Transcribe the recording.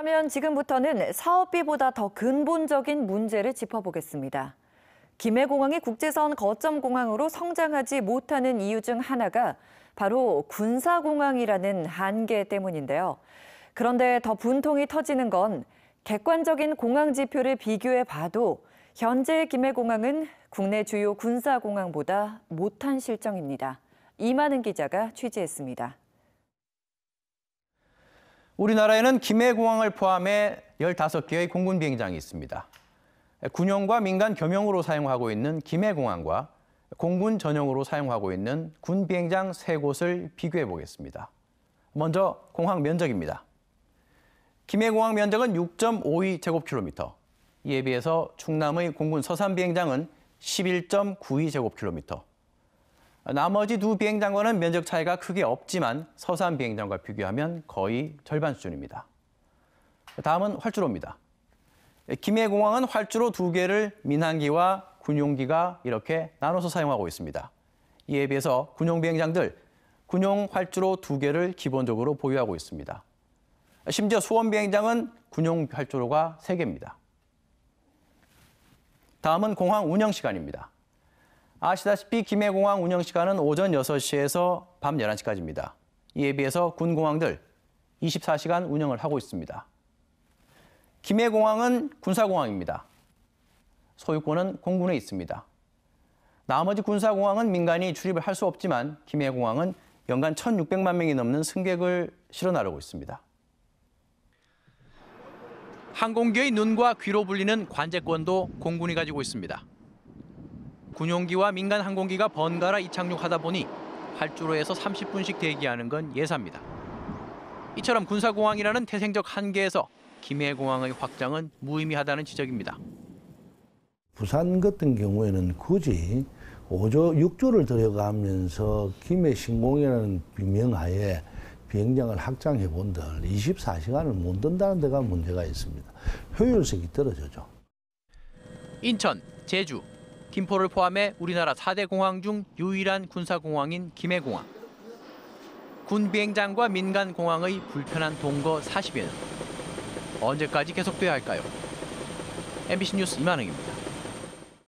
그러면 지금부터는 사업비보다 더 근본적인 문제를 짚어보겠습니다. 김해공항이 국제선 거점공항으로 성장하지 못하는 이유 중 하나가 바로 군사공항이라는 한계 때문인데요. 그런데 더 분통이 터지는 건 객관적인 공항 지표를 비교해 봐도 현재 김해공항은 국내 주요 군사공항보다 못한 실정입니다. 이만은 기자가 취재했습니다. 우리나라에는 김해공항을 포함해 15개의 공군 비행장이 있습니다. 군용과 민간 겸용으로 사용하고 있는 김해공항과 공군 전용으로 사용하고 있는 군 비행장 세 곳을 비교해 보겠습니다. 먼저 공항 면적입니다. 김해공항 면적은 6.52제곱킬로미터. 이에 비해서 충남의 공군 서산 비행장은 11.92제곱킬로미터. 나머지 두 비행장과는 면적 차이가 크게 없지만 서산 비행장과 비교하면 거의 절반 수준입니다. 다음은 활주로입니다. 김해공항은 활주로 두 개를 민항기와 군용기가 이렇게 나눠서 사용하고 있습니다. 이에 비해서 군용 비행장들, 군용 활주로 두 개를 기본적으로 보유하고 있습니다. 심지어 수원 비행장은 군용 활주로가 세 개입니다. 다음은 공항 운영 시간입니다. 아시다시피 김해공항 운영 시간은 오전 6시에서 밤 11시까지입니다. 이에 비해서 군 공항들 24시간 운영을 하고 있습니다. 김해공항은 군사공항입니다. 소유권은 공군에 있습니다. 나머지 군사공항은 민간이 출입을 할 수 없지만 김해공항은 연간 1,600만 명이 넘는 승객을 실어 나르고 있습니다. 항공기의 눈과 귀로 불리는 관제권도 공군이 가지고 있습니다. 군용기와 민간 항공기가 번갈아 이착륙하다 보니 활주로에서 30분씩 대기하는 건 예사입니다. 이처럼 군사공항이라는 태생적 한계에서 김해공항의 확장은 무의미하다는 지적입니다. 부산 같은 경우에는 굳이 5조, 6조를 들여가면서 김해 신공이라는 비명하에 비행장을 확장해 본들 24시간을 못 든다는 데가 문제가 있습니다. 효율성이 떨어져죠. 인천, 제주, 김포를 포함해 우리나라 4대 공항 중 유일한 군사공항인 김해공항. 군 비행장과 민간 공항의 불편한 동거 40여 년. 언제까지 계속돼야 할까요? MBC 뉴스 이만흥입니다.